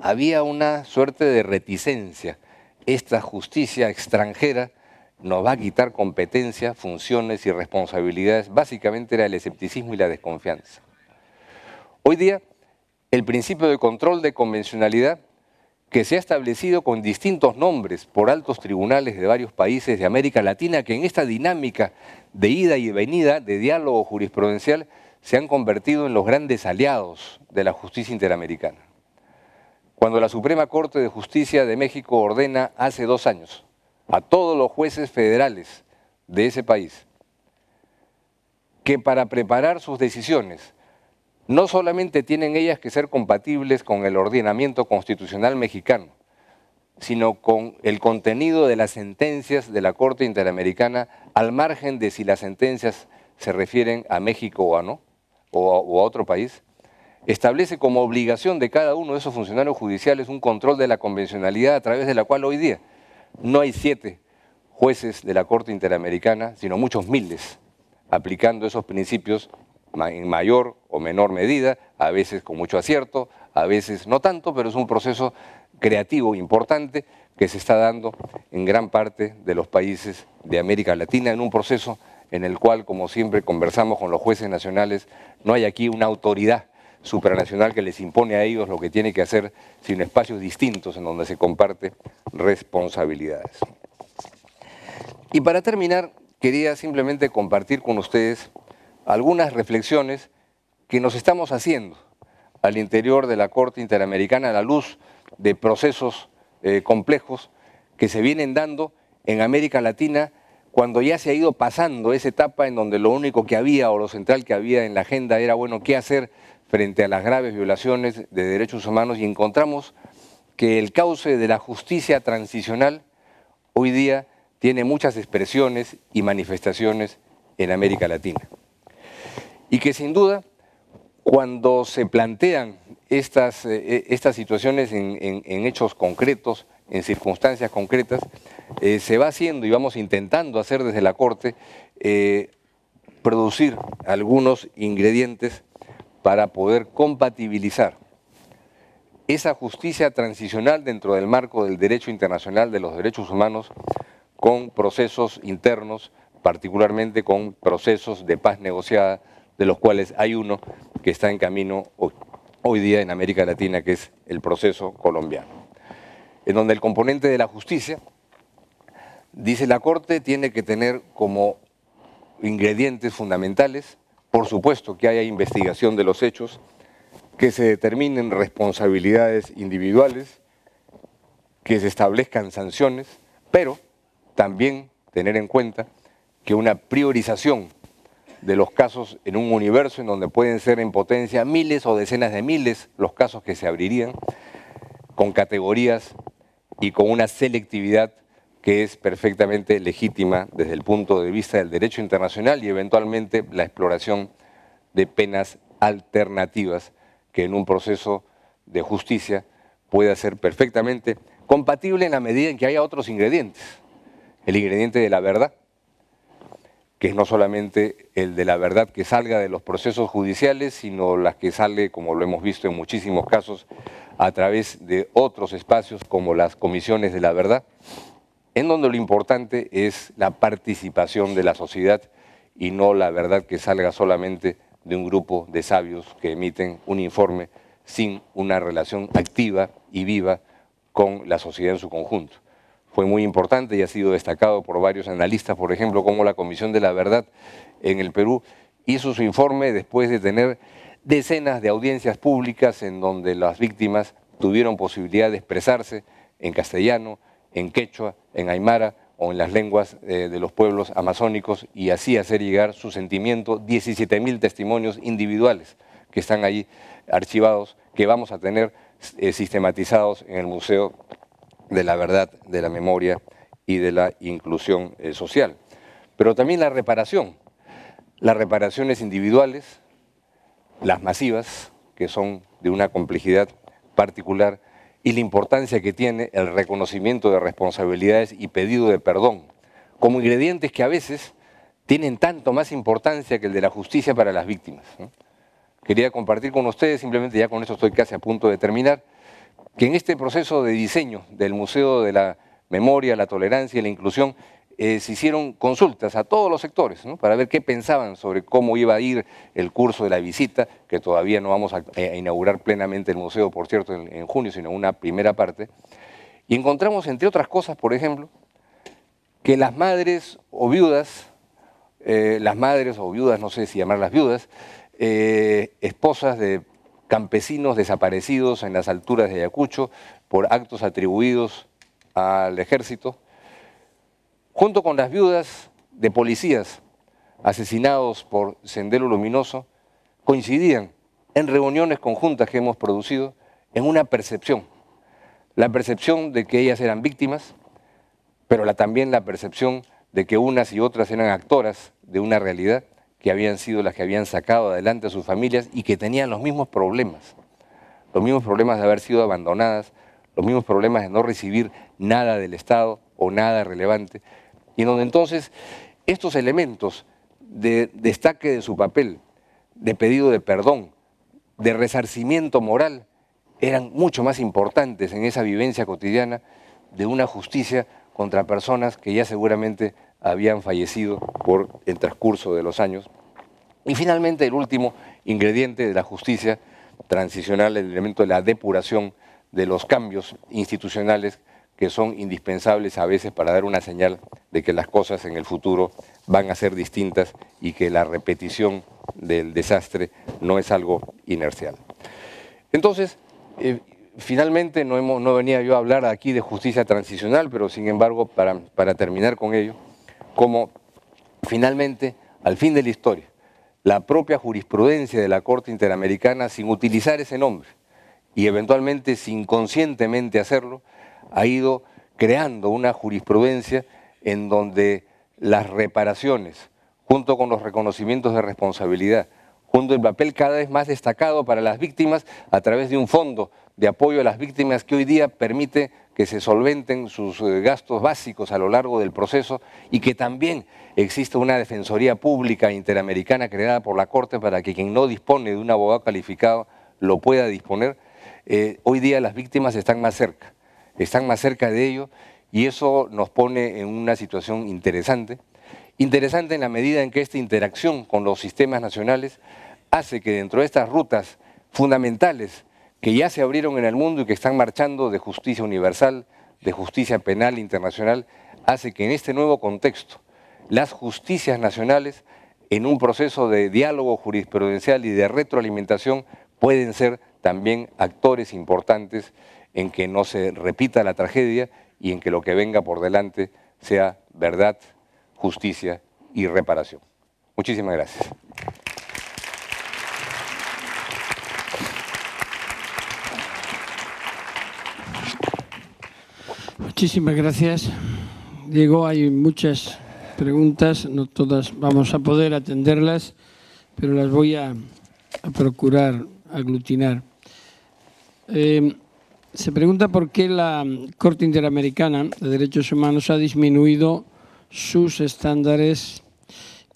había una suerte de reticencia esta justicia extranjera nos va a quitar competencias, funciones y responsabilidades. Básicamente era el escepticismo y la desconfianza. Hoy día, el principio de control de convencionalidad que se ha establecido con distintos nombres por altos tribunales de varios países de América Latina, que en esta dinámica de ida y venida, de diálogo jurisprudencial, se han convertido en los grandes aliados de la justicia interamericana cuando la Suprema Corte de Justicia de México ordena hace dos años a todos los jueces federales de ese país que para preparar sus decisiones no solamente tienen ellas que ser compatibles con el ordenamiento constitucional mexicano, sino con el contenido de las sentencias de la Corte Interamericana al margen de si las sentencias se refieren a México o a no, o a otro país, establece como obligación de cada uno de esos funcionarios judiciales un control de la convencionalidad a través de la cual hoy día no hay siete jueces de la Corte Interamericana, sino muchos miles, aplicando esos principios en mayor o menor medida, a veces con mucho acierto, a veces no tanto, pero es un proceso creativo importante que se está dando en gran parte de los países de América Latina, en un proceso en el cual, como siempre conversamos con los jueces nacionales, no hay aquí una autoridad supranacional que les impone a ellos lo que tiene que hacer, sin espacios distintos en donde se comparte responsabilidades. Y para terminar, quería simplemente compartir con ustedes algunas reflexiones que nos estamos haciendo al interior de la Corte Interamericana a la luz de procesos eh, complejos que se vienen dando en América Latina cuando ya se ha ido pasando esa etapa en donde lo único que había o lo central que había en la agenda era, bueno, ¿qué hacer frente a las graves violaciones de derechos humanos y encontramos que el cauce de la justicia transicional hoy día tiene muchas expresiones y manifestaciones en América Latina. Y que sin duda, cuando se plantean estas, eh, eh, estas situaciones en, hechos concretos, en circunstancias concretas, eh, se va haciendo y vamos intentando hacer desde la Corte producir algunos ingredientes para poder compatibilizar esa justicia transicional dentro del marco del derecho internacional de los derechos humanos con procesos internos, particularmente con procesos de paz negociada, de los cuales hay uno que está en camino hoy, día en América Latina, que es el proceso colombiano, en donde el componente de la justicia, dice la Corte, tiene que tener como ingredientes fundamentales por supuesto que haya investigación de los hechos, que se determinen responsabilidades individuales, que se establezcan sanciones, pero también tener en cuenta que una priorización de los casos en un universo en donde pueden ser en potencia miles o decenas de miles los casos que se abrirían, con categorías y con una selectividad que es perfectamente legítima desde el punto de vista del derecho internacional y eventualmente la exploración de penas alternativas que en un proceso de justicia pueda ser perfectamente compatible en la medida en que haya otros ingredientes. El ingrediente de la verdad, que es no solamente el de la verdad que salga de los procesos judiciales, sino las que sale, como lo hemos visto en muchísimos casos, a través de otros espacios como las comisiones de la verdad, en donde lo importante es la participación de la sociedad y no la verdad que salga solamente de un grupo de sabios que emiten un informe sin una relación activa y viva con la sociedad en su conjunto. Fue muy importante y ha sido destacado por varios analistas, por ejemplo, como la Comisión de la Verdad en el Perú hizo su informe después de tener decenas de audiencias públicas en donde las víctimas tuvieron posibilidad de expresarse en castellano, en quechua, en aymara o en las lenguas eh, de los pueblos amazónicos y así hacer llegar su sentimiento, 17.000 testimonios individuales que están ahí archivados, que vamos a tener eh, sistematizados en el Museo de la Verdad, de la Memoria y de la Inclusión eh, Social. Pero también la reparación, las reparaciones individuales, las masivas, que son de una complejidad particular, y la importancia que tiene el reconocimiento de responsabilidades y pedido de perdón, como ingredientes que a veces tienen tanto más importancia que el de la justicia para las víctimas. Quería compartir con ustedes, simplemente ya con esto estoy casi a punto de terminar, que en este proceso de diseño del Museo de la Memoria, la Tolerancia y la Inclusión eh, se hicieron consultas a todos los sectores para ver qué pensaban sobre cómo iba a ir el curso de la visita, que todavía no vamos a, eh, inaugurar plenamente el museo, por cierto, en, junio, sino una primera parte. Y encontramos, entre otras cosas, por ejemplo, que las madres o viudas, eh, las madres o viudas, no sé si llamarlas viudas, esposas de campesinos desaparecidos en las alturas de Ayacucho por actos atribuidos al ejército, junto con las viudas de policías asesinados por Sendero Luminoso, coincidían en reuniones conjuntas que hemos producido en una percepción. La percepción de que ellas eran víctimas, pero también la percepción de que unas y otras eran actoras de una realidad que habían sido las que habían sacado adelante a sus familias y que tenían los mismos problemas, los mismos problemas de haber sido abandonadas, los mismos problemas de no recibir nada del Estado o nada relevante y donde entonces estos elementos de destaque de su papel, de pedido de perdón, de resarcimiento moral, eran mucho más importantes en esa vivencia cotidiana de una justicia contra personas que ya seguramente habían fallecido por el transcurso de los años. Y finalmente el último ingrediente de la justicia transicional, el elemento de la depuración de los cambios institucionales que son indispensables a veces para dar una señal de que las cosas en el futuro van a ser distintas y que la repetición del desastre no es algo inercial. Entonces, eh, finalmente no, venía yo a hablar aquí de justicia transicional, pero sin embargo, para terminar con ello, como finalmente, al fin de la historia, la propia jurisprudencia de la Corte Interamericana, sin utilizar ese nombre y eventualmente sin conscientemente hacerlo, ha ido creando una jurisprudencia en donde las reparaciones, junto con los reconocimientos de responsabilidad, junto al papel cada vez más destacado para las víctimas a través de un fondo de apoyo a las víctimas que hoy día permite que se solventen sus eh, gastos básicos a lo largo del proceso y que también existe una defensoría pública interamericana creada por la Corte para que quien no dispone de un abogado calificado lo pueda disponer, eh, hoy día las víctimas están más cerca están más cerca de ello y eso nos pone en una situación interesante. Interesante en la medida en que esta interacción con los sistemas nacionales hace que dentro de estas rutas fundamentales que ya se abrieron en el mundo y que están marchando de justicia universal, de justicia penal internacional, hace que en este nuevo contexto las justicias nacionales en un proceso de diálogo jurisprudencial y de retroalimentación pueden ser también actores importantes en que no se repita la tragedia y en que lo que venga por delante sea verdad, justicia y reparación. Muchísimas gracias. Muchísimas gracias. Diego, hay muchas preguntas, no todas vamos a poder atenderlas, pero las voy a, a procurar aglutinar. Eh, se pregunta por qué la Corte Interamericana de Derechos Humanos ha disminuido sus estándares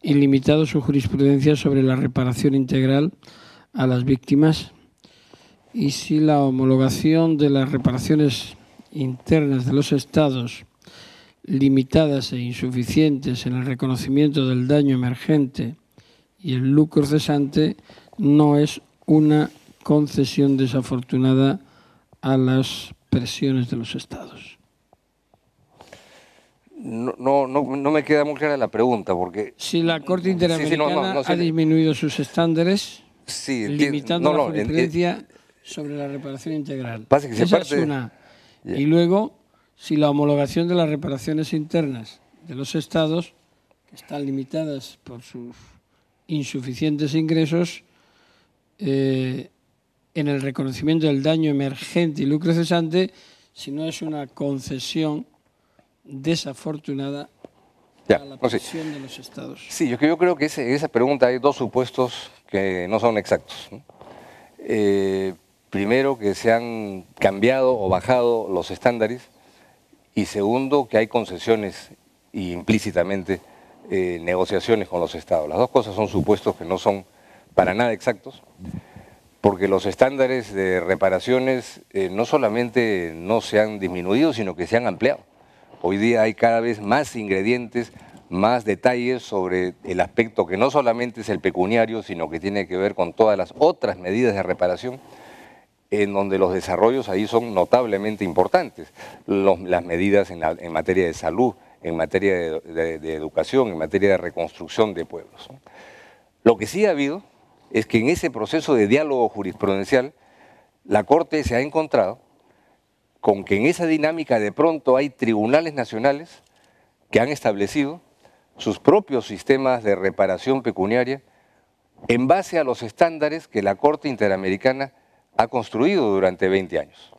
y limitado su jurisprudencia sobre la reparación integral a las víctimas y si la homologación de las reparaciones internas de los estados limitadas e insuficientes en el reconocimiento del daño emergente y el lucro cesante no es una concesión desafortunada a las presiones de los estados. No, no, me queda muy clara la pregunta, porque... Si la Corte Interamericana ha disminuido sus estándares, limitando la jurisprudencia sobre la reparación integral. Y luego, si la homologación de las reparaciones internas de los estados, que están limitadas por sus insuficientes ingresos, eh, en el reconocimiento del daño emergente y lucro cesante, si no es una concesión desafortunada a la posición pues de los estados. Sí, yo, yo creo que en esa pregunta hay dos supuestos que no son exactos. Eh, primero, que se han cambiado o bajado los estándares y segundo, que hay concesiones y implícitamente eh, negociaciones con los estados. Las dos cosas son supuestos que no son para nada exactos porque los estándares de reparaciones eh, no solamente no se han disminuido, sino que se han ampliado. Hoy día hay cada vez más ingredientes, más detalles sobre el aspecto que no solamente es el pecuniario, sino que tiene que ver con todas las otras medidas de reparación, en donde los desarrollos ahí son notablemente importantes. las medidas en, materia de salud, en materia de educación, en materia de reconstrucción de pueblos. Lo que sí ha habido es que en ese proceso de diálogo jurisprudencial, la Corte se ha encontrado con que en esa dinámica de pronto hay tribunales nacionales que han establecido sus propios sistemas de reparación pecuniaria en base a los estándares que la Corte Interamericana ha construido durante 20 años.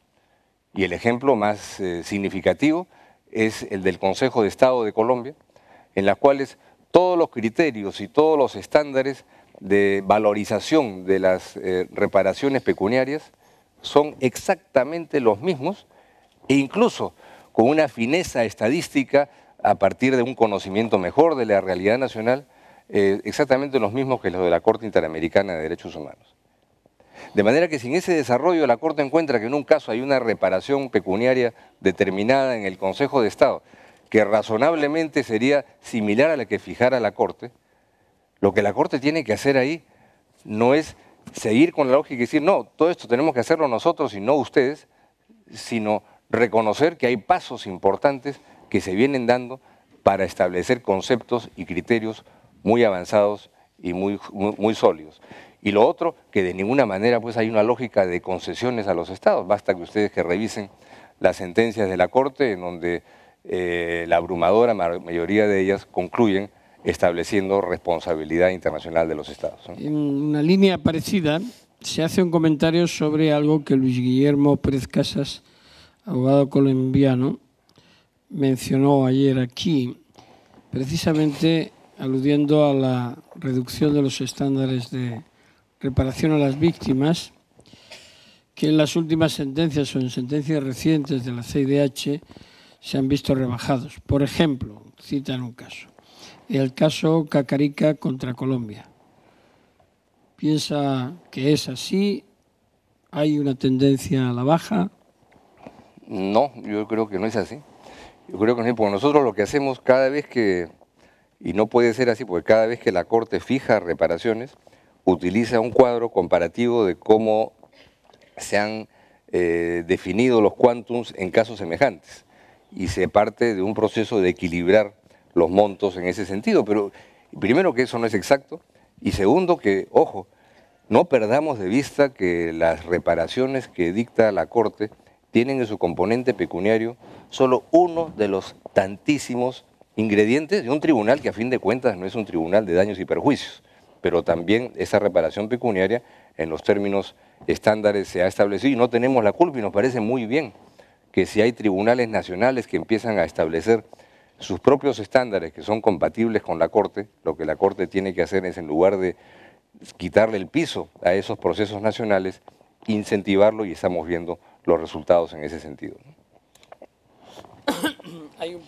Y el ejemplo más eh, significativo es el del Consejo de Estado de Colombia, en las cuales todos los criterios y todos los estándares de valorización de las eh, reparaciones pecuniarias son exactamente los mismos e incluso con una fineza estadística a partir de un conocimiento mejor de la realidad nacional, eh, exactamente los mismos que los de la Corte Interamericana de Derechos Humanos. De manera que sin ese desarrollo la Corte encuentra que en un caso hay una reparación pecuniaria determinada en el Consejo de Estado, que razonablemente sería similar a la que fijara la Corte, lo que la Corte tiene que hacer ahí no es seguir con la lógica y decir, no, todo esto tenemos que hacerlo nosotros y no ustedes, sino reconocer que hay pasos importantes que se vienen dando para establecer conceptos y criterios muy avanzados y muy, muy, sólidos. Y lo otro, que de ninguna manera pues, hay una lógica de concesiones a los estados, basta que ustedes que revisen las sentencias de la Corte, en donde eh, la abrumadora mayoría de ellas concluyen estableciendo responsabilidad internacional de los estados. En una línea parecida, se hace un comentario sobre algo que Luis Guillermo Pérez Casas, abogado colombiano, mencionó ayer aquí, precisamente aludiendo a la reducción de los estándares de reparación a las víctimas, que en las últimas sentencias o en sentencias recientes de la CIDH se han visto rebajados. Por ejemplo, citan un caso el caso Cacarica contra Colombia. Piensa que es así, hay una tendencia a la baja. No, yo creo que no es así. Yo creo que no, porque nosotros lo que hacemos cada vez que, y no puede ser así, porque cada vez que la Corte fija reparaciones, utiliza un cuadro comparativo de cómo se han eh, definido los quantums en casos semejantes y se parte de un proceso de equilibrar los montos en ese sentido. Pero primero que eso no es exacto y segundo que, ojo, no perdamos de vista que las reparaciones que dicta la Corte tienen en su componente pecuniario solo uno de los tantísimos ingredientes de un tribunal que a fin de cuentas no es un tribunal de daños y perjuicios, pero también esa reparación pecuniaria en los términos estándares se ha establecido y no tenemos la culpa y nos parece muy bien que si hay tribunales nacionales que empiezan a establecer sus propios estándares que son compatibles con la Corte, lo que la Corte tiene que hacer es en lugar de quitarle el piso a esos procesos nacionales, incentivarlo y estamos viendo los resultados en ese sentido. Hay un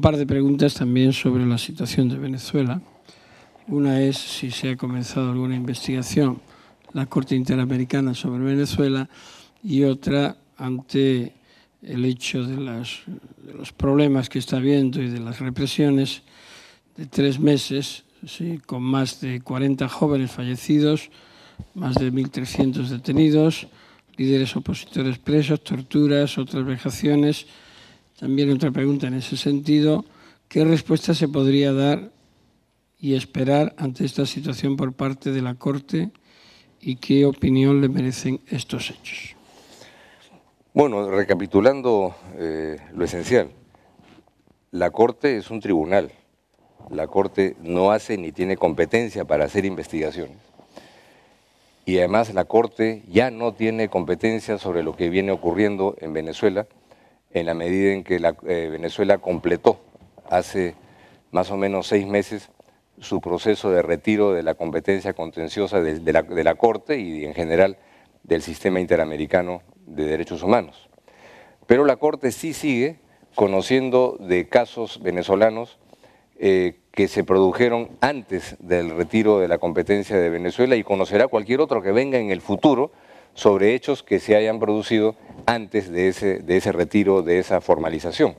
par de preguntas. también sobre la situación de Venezuela. Una es si se ha comenzado alguna investigación la Corte Interamericana sobre Venezuela y otra ante el hecho de, de, los problemas que está habiendo y de las represiones de tres meses, ¿sí? con más de 40 jóvenes fallecidos, más de 1.300 detenidos, líderes opositores presos, torturas, otras vejaciones. También otra pregunta en ese sentido, ¿qué respuesta se podría dar y esperar ante esta situación por parte de la Corte y qué opinión le merecen estos hechos? Bueno, recapitulando eh, lo esencial, la Corte es un tribunal, la Corte no hace ni tiene competencia para hacer investigaciones. Y además la Corte ya no tiene competencia sobre lo que viene ocurriendo en Venezuela en la medida en que la, eh, Venezuela completó hace más o menos seis meses su proceso de retiro de la competencia contenciosa de, la, de la Corte y en general del sistema interamericano de Derechos Humanos. Pero la Corte sí sigue conociendo de casos venezolanos eh, que se produjeron antes del retiro de la competencia de Venezuela y conocerá cualquier otro que venga en el futuro sobre hechos que se hayan producido antes de ese, de ese retiro, de esa formalización.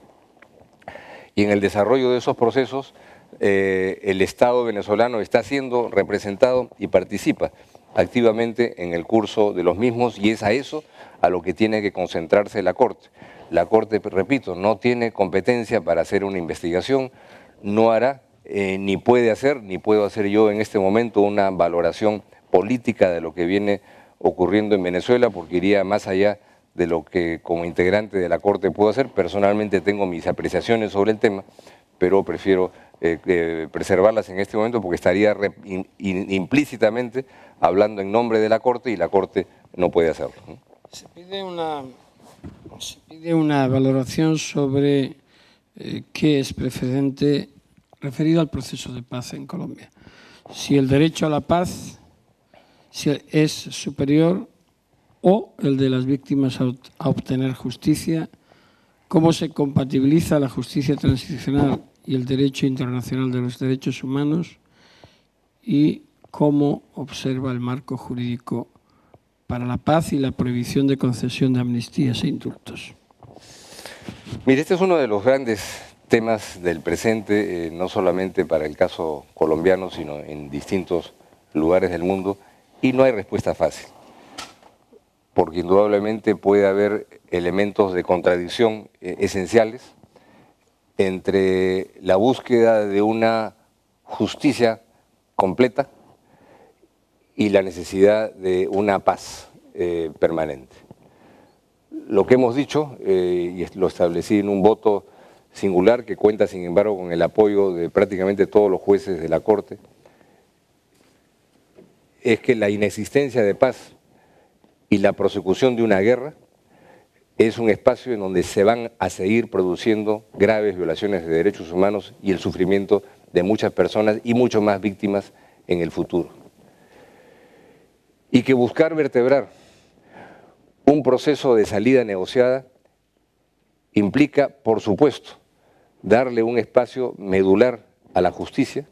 Y en el desarrollo de esos procesos, eh, el Estado venezolano está siendo representado y participa activamente en el curso de los mismos y es a eso a lo que tiene que concentrarse la Corte. La Corte, repito, no tiene competencia para hacer una investigación, no hará, eh, ni puede hacer, ni puedo hacer yo en este momento una valoración política de lo que viene ocurriendo en Venezuela porque iría más allá de lo que como integrante de la Corte puedo hacer. Personalmente tengo mis apreciaciones sobre el tema, pero prefiero eh, eh, preservarlas en este momento porque estaría implícitamente hablando en nombre de la Corte y la Corte no puede hacerlo. Se pide una, valoración sobre eh, qué es preferente referido al proceso de paz en Colombia. Si el derecho a la paz es superior o el de las víctimas a obtener justicia, cómo se compatibiliza la justicia transicional y el derecho internacional de los derechos humanos y cómo observa el marco jurídico para la paz y la prohibición de concesión de amnistías e indultos. Mire, este es uno de los grandes temas del presente, eh, no solamente para el caso colombiano, sino en distintos lugares del mundo, y no hay respuesta fácil porque indudablemente puede haber elementos de contradicción eh, esenciales entre la búsqueda de una justicia completa y la necesidad de una paz eh, permanente. Lo que hemos dicho, eh, y lo establecí en un voto singular que cuenta sin embargo con el apoyo de prácticamente todos los jueces de la Corte, es que la inexistencia de paz y la prosecución de una guerra es un espacio en donde se van a seguir produciendo graves violaciones de derechos humanos y el sufrimiento de muchas personas y mucho más víctimas en el futuro. Y que buscar vertebrar un proceso de salida negociada implica, por supuesto, darle un espacio medular a la justicia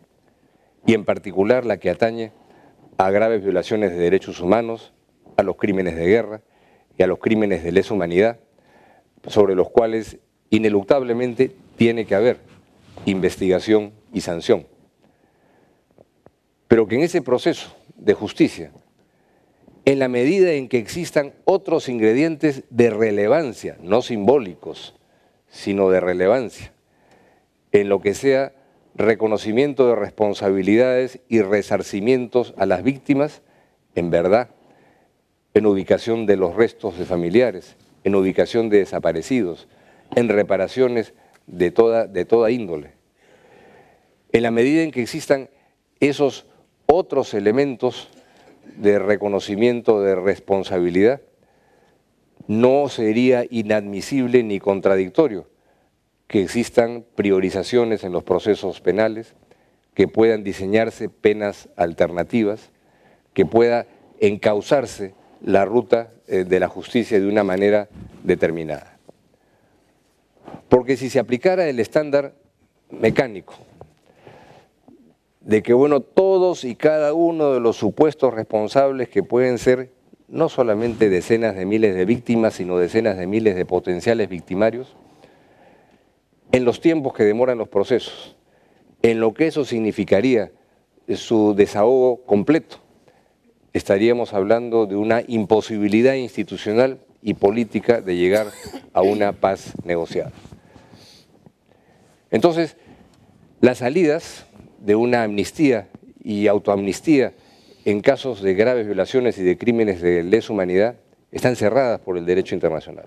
y en particular la que atañe a graves violaciones de derechos humanos, a los crímenes de guerra y a los crímenes de lesa humanidad, sobre los cuales ineluctablemente tiene que haber investigación y sanción. Pero que en ese proceso de justicia, en la medida en que existan otros ingredientes de relevancia, no simbólicos, sino de relevancia, en lo que sea reconocimiento de responsabilidades y resarcimientos a las víctimas, en verdad en ubicación de los restos de familiares, en ubicación de desaparecidos, en reparaciones de toda, índole. En la medida en que existan esos otros elementos de reconocimiento de responsabilidad, no sería inadmisible ni contradictorio que existan priorizaciones en los procesos penales, que puedan diseñarse penas alternativas, que pueda encauzarse la ruta eh, de la justicia de una manera determinada. Porque si se aplicara el estándar mecánico de que, bueno, todos y cada uno de los supuestos responsables que pueden ser no solamente decenas de miles de víctimas, sino decenas de miles de potenciales victimarios, en los tiempos que demoran los procesos, en lo que eso significaría su desahogo completo, estaríamos hablando de una imposibilidad institucional y política de llegar a una paz negociada. Entonces, las salidas de una amnistía y autoamnistía en casos de graves violaciones y de crímenes de lesa humanidad están cerradas por el derecho internacional.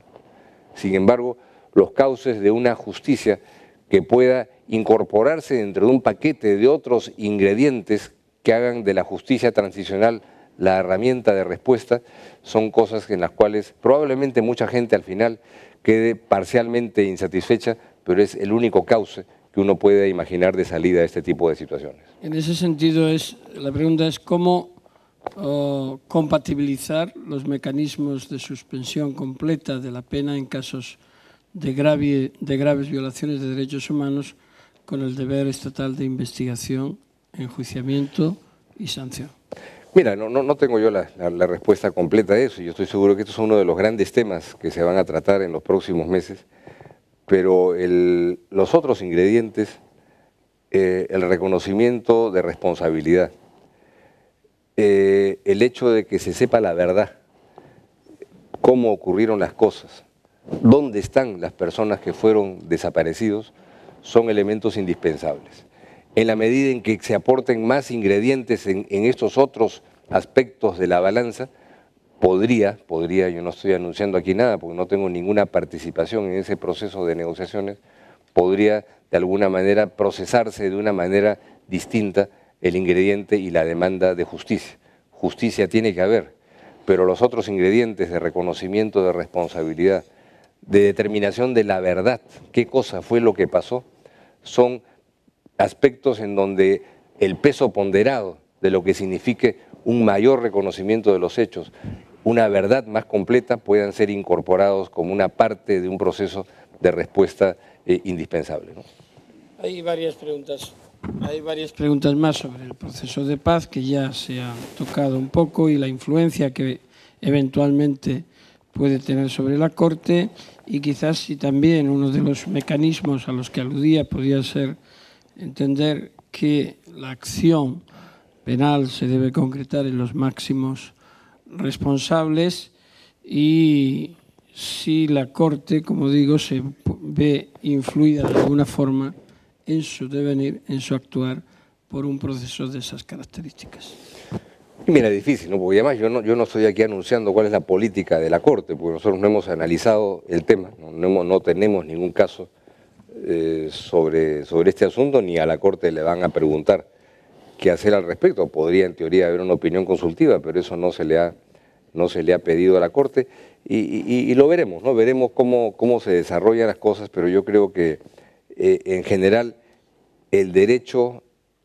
Sin embargo, los cauces de una justicia que pueda incorporarse dentro de un paquete de otros ingredientes que hagan de la justicia transicional la herramienta de respuesta, son cosas en las cuales probablemente mucha gente al final quede parcialmente insatisfecha, pero es el único cauce que uno puede imaginar de salida a este tipo de situaciones. En ese sentido, la pregunta es cómo oh, compatibilizar los mecanismos de suspensión completa de la pena en casos de graves violaciones de derechos humanos con el deber estatal de investigación, enjuiciamiento y sanción. Mira, no, tengo yo la, respuesta completa a eso. Yo estoy seguro que esto es uno de los grandes temas que se van a tratar en los próximos meses, pero los otros ingredientes, eh, el reconocimiento de responsabilidad, eh, el hecho de que se sepa la verdad, cómo ocurrieron las cosas, dónde están las personas que fueron desaparecidos, son elementos indispensables en la medida en que se aporten más ingredientes en, estos otros aspectos de la balanza, podría, podría, yo no estoy anunciando aquí nada porque no tengo ninguna participación en ese proceso de negociaciones, podría de alguna manera procesarse de una manera distinta el ingrediente y la demanda de justicia. Justicia tiene que haber, pero los otros ingredientes de reconocimiento de responsabilidad, de determinación de la verdad, qué cosa fue lo que pasó, son aspectos en donde el peso ponderado de lo que signifique un mayor reconocimiento de los hechos, una verdad más completa, puedan ser incorporados como una parte de un proceso de respuesta eh, indispensable. Hay varias preguntas. Hay varias preguntas más sobre el proceso de paz que ya se ha tocado un poco y la influencia que eventualmente puede tener sobre la Corte y quizás si también uno de los mecanismos a los que aludía podía ser entender que la acción penal se debe concretar en los máximos responsables y si la Corte, como digo, se ve influida de alguna forma en su devenir, en su actuar, por un proceso de esas características. Y mira, es difícil, ¿no? porque además yo no, yo no estoy aquí anunciando cuál es la política de la Corte, porque nosotros no hemos analizado el tema, no, no tenemos ningún caso eh, sobre, sobre este asunto ni a la Corte le van a preguntar qué hacer al respecto. Podría en teoría haber una opinión consultiva, pero eso no se le ha, no se le ha pedido a la Corte y, lo veremos, ¿no? veremos cómo, se desarrollan las cosas, pero yo creo que eh, en general el derecho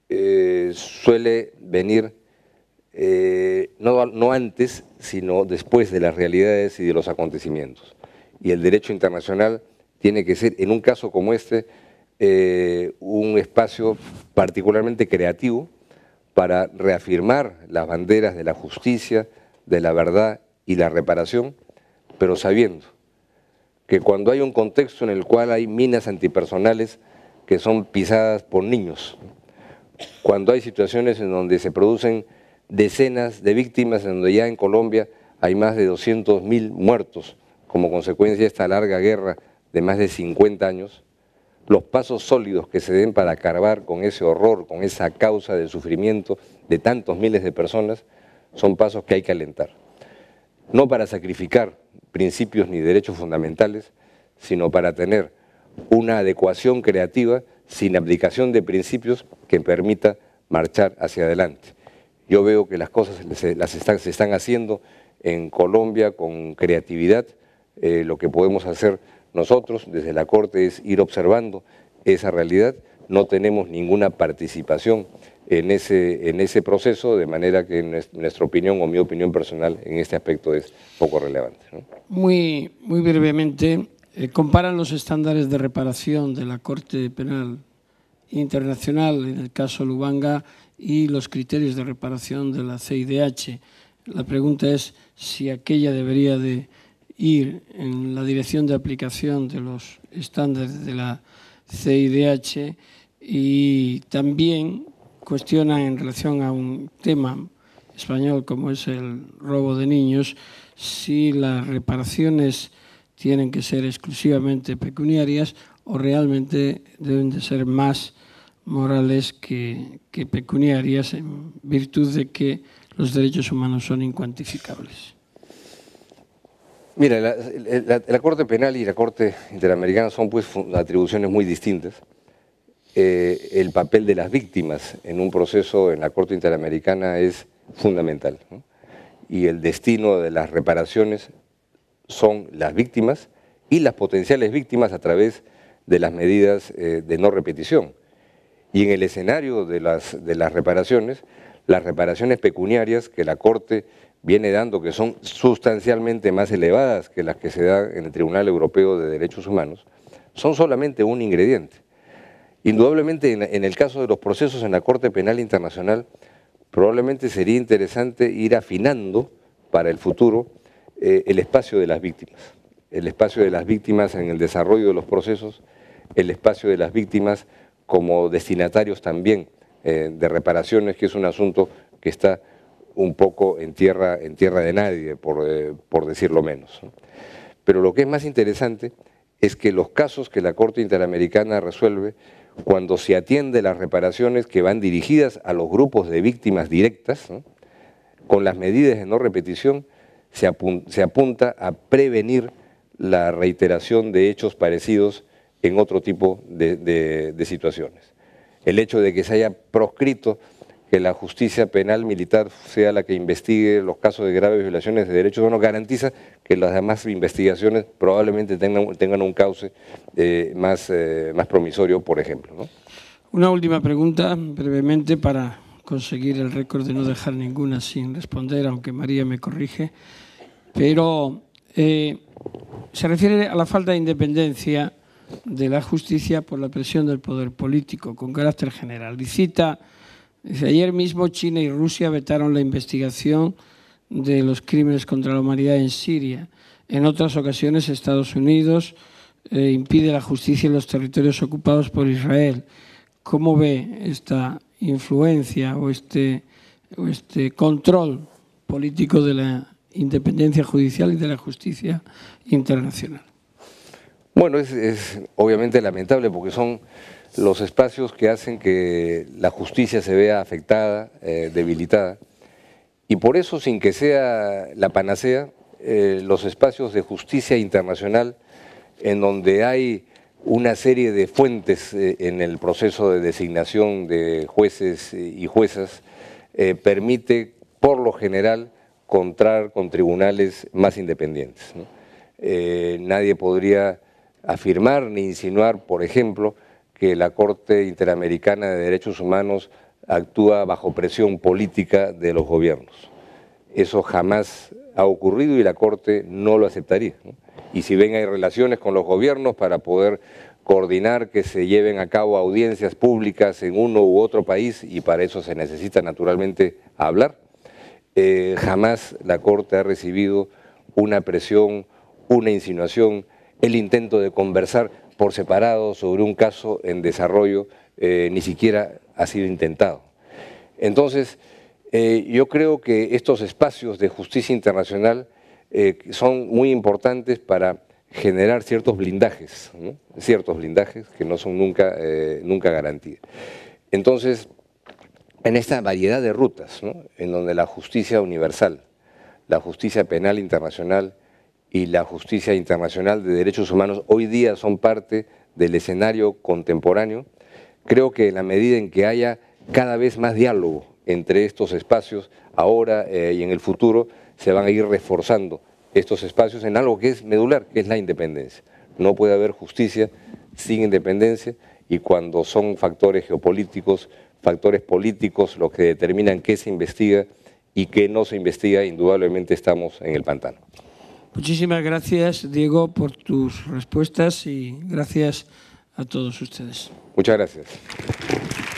eh, suele venir no, no antes, sino después de las realidades y de los acontecimientos. Y el derecho internacional tiene que ser, en un caso como este, eh, un espacio particularmente creativo para reafirmar las banderas de la justicia, de la verdad y la reparación, pero sabiendo que cuando hay un contexto en el cual hay minas antipersonales que son pisadas por niños, cuando hay situaciones en donde se producen decenas de víctimas, en donde ya en Colombia hay más de 200.000 muertos como consecuencia de esta larga guerra de más de 50 años, los pasos sólidos que se den para acabar con ese horror, con esa causa del sufrimiento de tantos miles de personas, son pasos que hay que alentar. No para sacrificar principios ni derechos fundamentales, sino para tener una adecuación creativa sin aplicación de principios que permita marchar hacia adelante. Yo veo que las cosas se, están, haciendo en Colombia con creatividad, eh, lo que podemos hacer nosotros, desde la Corte, es ir observando esa realidad, no tenemos ninguna participación en ese, en ese proceso, de manera que nuestra opinión o mi opinión personal en este aspecto es poco relevante. Muy, muy brevemente, eh, comparan los estándares de reparación de la Corte Penal Internacional, en el caso Lubanga, y los criterios de reparación de la CIDH. La pregunta es si aquella debería de ir en la dirección de aplicación de los estándares de la CIDH y también cuestiona en relación a un tema español como es el robo de niños, si las reparaciones tienen que ser exclusivamente pecuniarias o realmente deben de ser más morales que, que pecuniarias en virtud de que los derechos humanos son incuantificables. Mira, la, Corte Penal y la Corte Interamericana son pues atribuciones muy distintas. Eh, el papel de las víctimas en un proceso en la Corte Interamericana es fundamental. Y el destino de las reparaciones son las víctimas y las potenciales víctimas a través de las medidas eh, de no repetición. Y en el escenario de las, de las reparaciones, las reparaciones pecuniarias que la Corte viene dando, que son sustancialmente más elevadas que las que se dan en el Tribunal Europeo de Derechos Humanos, son solamente un ingrediente. Indudablemente en el caso de los procesos en la Corte Penal Internacional, probablemente sería interesante ir afinando para el futuro eh, el espacio de las víctimas, el espacio de las víctimas en el desarrollo de los procesos, el espacio de las víctimas como destinatarios también eh, de reparaciones, que es un asunto que está un poco en tierra, en tierra de nadie, por, eh, decirlo menos. Pero lo que es más interesante es que los casos que la Corte Interamericana resuelve, cuando se atiende las reparaciones que van dirigidas a los grupos de víctimas directas, con las medidas de no repetición, se, apunta a prevenir la reiteración de hechos parecidos en otro tipo de situaciones. El hecho de que se haya proscrito que la justicia penal militar sea la que investigue los casos de graves violaciones de derechos humanos garantiza que las demás investigaciones probablemente tengan, tengan un cauce eh, más, eh, más promisorio, por ejemplo. Una última pregunta, brevemente, para conseguir el récord de no dejar ninguna sin responder, aunque María me corrige, pero eh, se refiere a la falta de independencia de la justicia por la presión del poder político con carácter general. Y cita ayer mismo China y Rusia vetaron la investigación de los crímenes contra la humanidad en Siria. En otras ocasiones Estados Unidos eh, impide la justicia en los territorios ocupados por Israel. ¿Cómo ve esta influencia o este, este control político de la independencia judicial y de la justicia internacional? Bueno, es obviamente lamentable porque son los espacios que hacen que la justicia se vea afectada, eh, debilitada. Y por eso, sin que sea la panacea, eh, los espacios de justicia internacional, en donde hay una serie de fuentes eh, en el proceso de designación de jueces y juezas, permite, por lo general, contar con tribunales más independientes. nadie podría afirmar ni insinuar, por ejemplo, que la Corte Interamericana de Derechos Humanos actúa bajo presión política de los gobiernos. Eso jamás ha ocurrido y la Corte no lo aceptaría. Y si ven hay relaciones con los gobiernos para poder coordinar que se lleven a cabo audiencias públicas en uno u otro país y para eso se necesita naturalmente hablar, eh, jamás la Corte ha recibido una presión, una insinuación, el intento de conversar por separado sobre un caso en desarrollo eh, ni siquiera ha sido intentado. Entonces, eh, yo creo que estos espacios de justicia internacional eh, son muy importantes para generar ciertos blindajes, ciertos blindajes que no son nunca, nunca Entonces, en esta variedad de rutas, en donde la justicia universal, la justicia penal internacional, y la justicia internacional de derechos humanos hoy día son parte del escenario contemporáneo, creo que en la medida en que haya cada vez más diálogo entre estos espacios, ahora eh, y en el futuro, se van a ir reforzando estos espacios en algo que es medular, que es la independencia. No puede haber justicia sin independencia y cuando son factores geopolíticos, factores políticos los que determinan qué se investiga y qué no se investiga, indudablemente estamos en el pantano. Muchísimas gracias, Diego, por tus respuestas y gracias a todos ustedes. Muchas gracias.